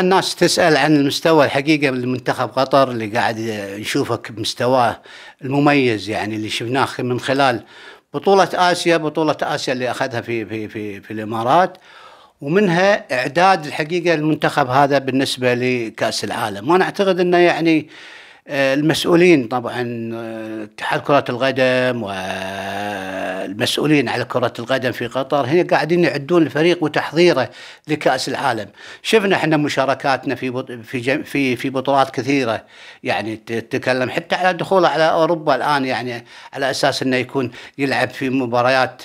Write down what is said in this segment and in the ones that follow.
الناس تسأل عن المستوى الحقيقة لمنتخب قطر اللي قاعد نشوفك بمستواه المميز يعني اللي شفناه من خلال بطولة آسيا بطولة آسيا اللي أخذها في في في, في الإمارات ومنها إعداد الحقيقة المنتخب هذا بالنسبة لكأس العالم وأنا أعتقد أنه يعني آه، المسؤولين طبعا آه، اتحاد كرة القدم والمسؤولين آه، على كرة القدم في قطر هنا قاعدين يعدون الفريق وتحضيره لكأس العالم شفنا احنا مشاركاتنا في في في في بطولات كثيرة يعني تتكلم حتى على دخوله على أوروبا الآن يعني على أساس أنه يكون يلعب في مباريات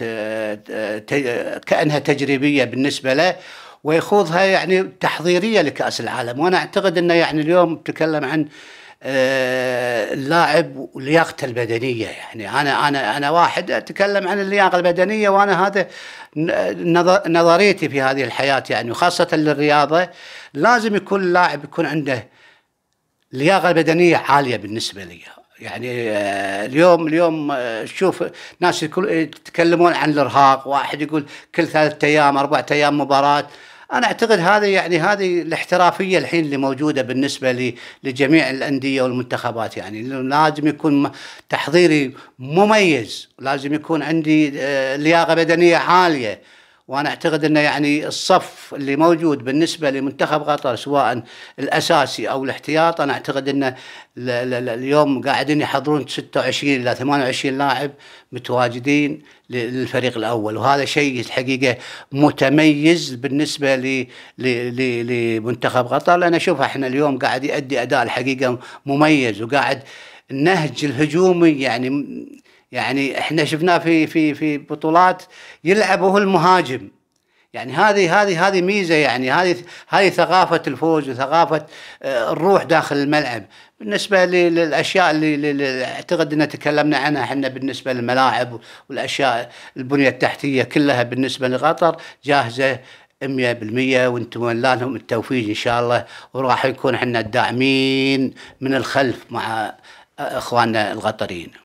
كأنها تجريبية بالنسبة له ويخوضها يعني تحضيرية لكأس العالم وأنا أعتقد أنه يعني اليوم تكلم عن آه، اللاعب ولياقته البدنيه يعني انا انا انا واحد اتكلم عن اللياقه البدنيه وانا هذا نظريتي في هذه الحياه يعني وخاصه للرياضه لازم يكون اللاعب يكون عنده اللياقه البدنيه عاليه بالنسبه لي يعني آه، اليوم اليوم آه، شوف ناس يتكلمون عن الارهاق واحد يقول كل ثلاثة ايام اربعة ايام مباراه انا اعتقد هذا يعني هذه الاحترافيه الحين اللي موجوده بالنسبه لجميع الانديه والمنتخبات يعني لازم يكون تحضيري مميز لازم يكون عندي آه، لياقه بدنيه عاليه وانا اعتقد انه يعني الصف اللي موجود بالنسبه لمنتخب قطر سواء الاساسي او الاحتياط انا اعتقد انه اليوم قاعدين يحضرون 26 الى 28 لاعب متواجدين للفريق الاول وهذا شيء الحقيقه متميز بالنسبه ل لمنتخب قطر لان اشوف احنا اليوم قاعد يؤدي اداء الحقيقه مميز وقاعد النهج الهجومي يعني يعني احنا شفناه في في في بطولات يلعب وهو المهاجم يعني هذه هذه هذه ميزه يعني هذه هذه ثقافه الفوز وثقافه آه، الروح داخل الملعب بالنسبه للاشياء اللي, اللي اعتقد ان تكلمنا عنها احنا بالنسبه للملاعب والاشياء البنيه التحتيه كلها بالنسبه لقطر جاهزه 100% ونتمنى لهم التوفيق ان شاء الله وراح يكون احنا الداعمين من الخلف مع آه، اخواننا القطريين